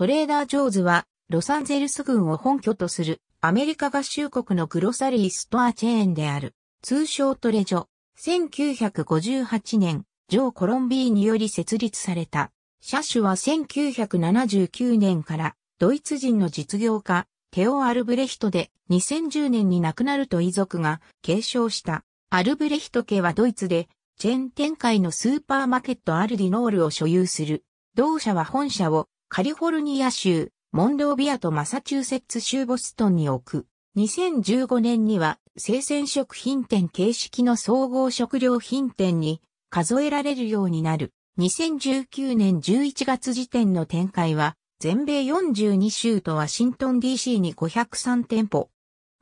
トレーダー・ジョーズは、ロサンゼルス軍を本拠とする、アメリカ合衆国のグロサリーストアチェーンである、通称トレジョ。1958年、ジョー・コロンビーにより設立された。車種は1979年からドイツ人の実業家テオ・アルブレヒトで2010年に亡くなると遺族が継承した。アルブレヒト家はドイツでチェーン展開のスーパーマーケットアルディノールを所有する。同社は本社をカリフォルニア州、モンロービアとマサチューセッツ州ボストンに置く。2015年には生鮮食品店形式の総合食料品店に数えられるようになる。2019年11月時点の展開は全米42州とワシントン DC に503店舗。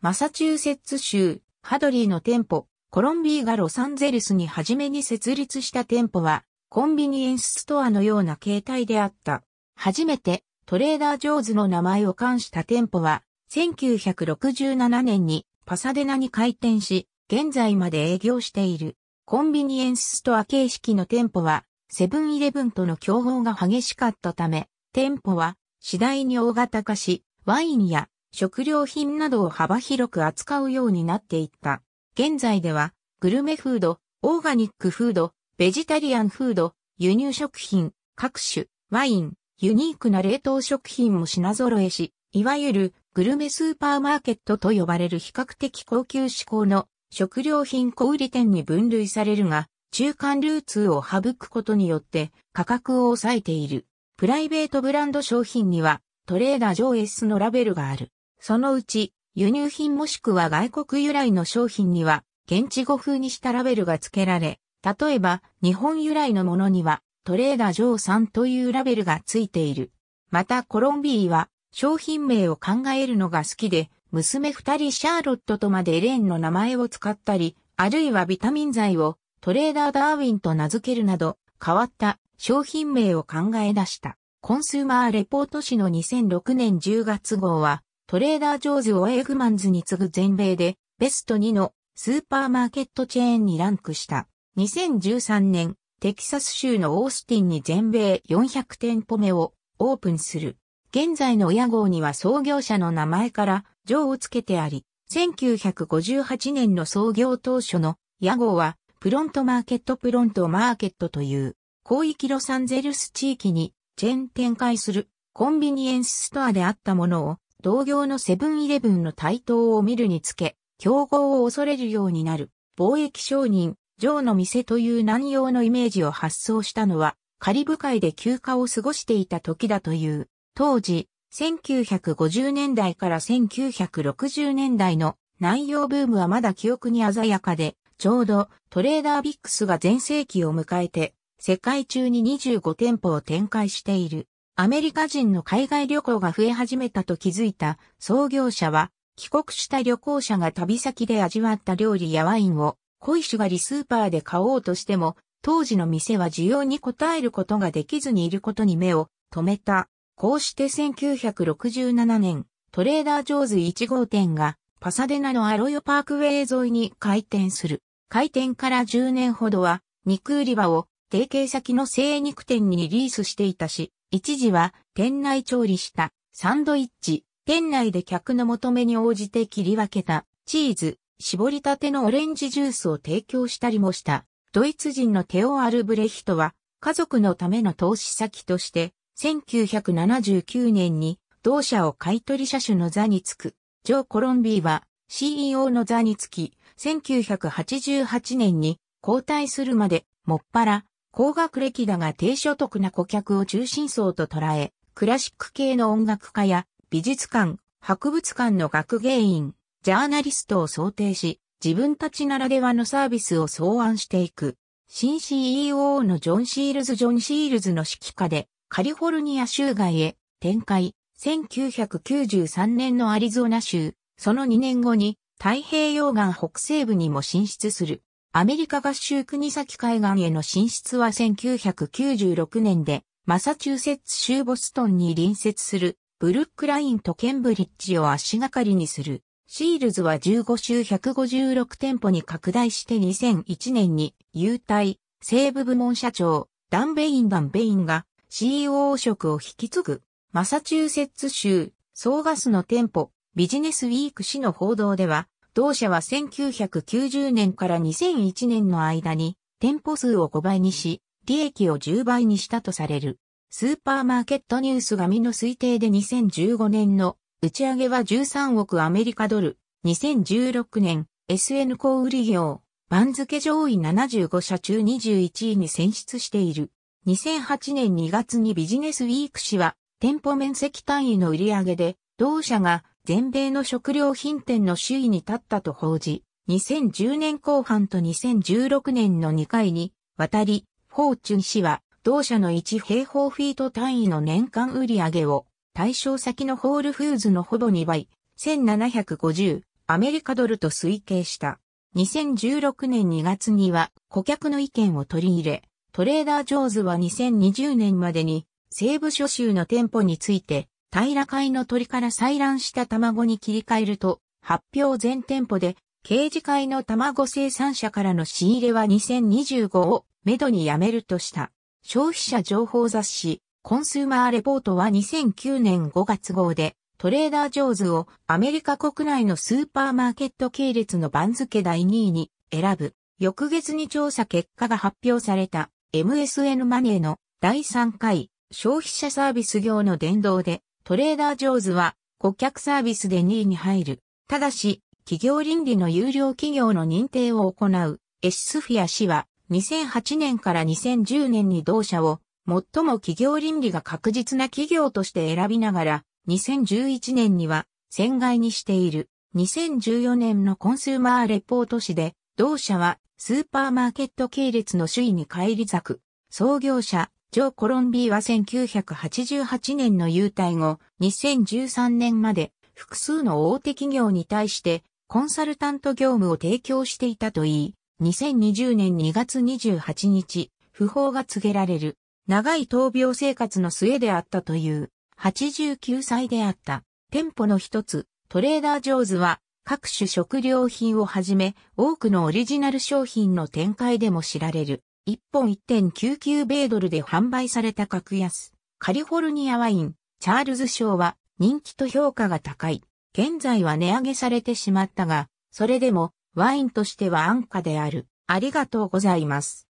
マサチューセッツ州、ハドリーの店舗、コロンビーがロサンゼルスに初めに設立した店舗はコンビニエンスストアのような形態であった。初めてトレーダー・ジョーズの名前を冠した店舗は、1967年にパサデナに開店し、現在まで営業している。コンビニエンスストア形式の店舗は、セブンイレブンとの競合が激しかったため、店舗は次第に大型化し、ワインや食料品などを幅広く扱うようになっていった。現在では、グルメフード、オーガニックフード、ベジタリアンフード、輸入食品、各種、ワイン、ユニークな冷凍食品も品揃えし、いわゆるグルメスーパーマーケットと呼ばれる比較的高級志向の食料品小売店に分類されるが、中間流通を省くことによって価格を抑えている。プライベートブランド商品にはトレーダー上 S のラベルがある。そのうち輸入品もしくは外国由来の商品には現地語風にしたラベルが付けられ、例えば日本由来のものにはトレーダジョーさんというラベルがついている。またコロンビーは商品名を考えるのが好きで、娘二人シャーロットとまでエレンの名前を使ったり、あるいはビタミン剤をトレーダーダーウィンと名付けるなど、変わった商品名を考え出した。コンスーマーレポート誌の2006年10月号は、トレーダージョーズをエグマンズに次ぐ全米で、ベスト2のスーパーマーケットチェーンにランクした。2013年、テキサス州のオースティンに全米400店舗目をオープンする。現在の屋号には創業者の名前からジョーをつけてあり、1958年の創業当初の屋号はプロントマーケットプロントマーケットという広域ロサンゼルス地域にチェーン展開するコンビニエンスストアであったものを同業のセブンイレブンの台頭を見るにつけ、競合を恐れるようになる貿易商人ジョーの店という南洋のイメージを発想したのは、カリブ海で休暇を過ごしていた時だという。当時、1950年代から1960年代の南洋ブームはまだ記憶に鮮やかで、ちょうどトレーダービックスが全盛期を迎えて、世界中に25店舗を展開している。アメリカ人の海外旅行が増え始めたと気づいた創業者は、帰国した旅行者が旅先で味わった料理やワインを小石がリスーパーで買おうとしても、当時の店は需要に応えることができずにいることに目を止めた。こうして1967年、トレーダー・ジョーズ1号店がパサデナのアロヨパークウェイ沿いに開店する。開店から10年ほどは肉売り場を提携先の精肉店にリリースしていたし、一時は店内調理したサンドイッチ、店内で客の求めに応じて切り分けたチーズ、絞りたてのオレンジジュースを提供したりもした。ドイツ人のテオ・アルブレヒトは、家族のための投資先として、1979年に同社を買取車種の座につく。ジョー・コロンビーは CEO の座につき、1988年に交代するまで、もっぱら、高学歴だが低所得な顧客を中心層と捉え、クラシック系の音楽家や美術館、博物館の学芸員、ジャーナリストを想定し、自分たちならではのサービスを草案していく。新 CEO のジョン・シールズ・ジョン・シールズの指揮下で、カリフォルニア州外へ展開、1993年のアリゾナ州、その2年後に太平洋岸北西部にも進出する。アメリカ合衆国先海岸への進出は1996年で、マサチューセッツ州ボストンに隣接するブルックラインとケンブリッジを足がかりにする。シールズは15州156店舗に拡大して2001年に、優待、西部部門社長、ダン・ベイン・ダン・ベインが CEO 職を引き継ぐ、マサチューセッツ州、ソーガスの店舗、ビジネスウィーク市の報道では、同社は1990年から2001年の間に店舗数を5倍にし、利益を10倍にしたとされる。スーパーマーケットニュース紙の推定で2015年の打ち上げは13億アメリカドル、2016年、SN 小売業、番付上位75社中21位に選出している。2008年2月にビジネスウィーク市は、店舗面積単位の売り上げで、同社が全米の食料品店の首位に立ったと報じ、2010年後半と2016年の2回に、渡り、フォーチュン氏は、同社の1平方フィート単位の年間売り上げを対象先のホールフーズのほぼ2倍、1750アメリカドルと推計した。2016年2月には顧客の意見を取り入れ、トレーダー・ジョーズは2020年までに西部諸州の店舗について、平ら海の鳥から採卵した卵に切り替えると、発表全店舗で、刑事会の卵生産者からの仕入れは2025をめどにやめるとした。消費者情報雑誌、コンスーマーレポートは2009年5月号で、トレーダー・ジョーズをアメリカ国内のスーパーマーケット系列の番付第2位に選ぶ。翌月に調査結果が発表された MSN マネーの第3回消費者サービス業の伝道でトレーダー・ジョーズは顧客サービスで2位に入る。ただし、企業倫理の有料企業の認定を行うエシスフィア氏は2008年から2010年に同社を最も企業倫理が確実な企業として選びながら、2011年には、戦外にしている。2014年のコンスーマーレポート誌で、同社はスーパーマーケット系列の首位に返り咲く。創業者、ジョー・コロンビーは1988年の優待後、2013年まで複数の大手企業に対してコンサルタント業務を提供していたといい、2020年2月28日、不法が告げられる。長い闘病生活の末であったという、89歳であった。店舗の一つ、トレーダージョーズは、各種食料品をはじめ、多くのオリジナル商品の展開でも知られる。1本1.99米ドルで販売された格安。カリフォルニアワイン、チャールズ賞は人気と評価が高い。現在は値上げされてしまったが、それでもワインとしては安価である。ありがとうございます。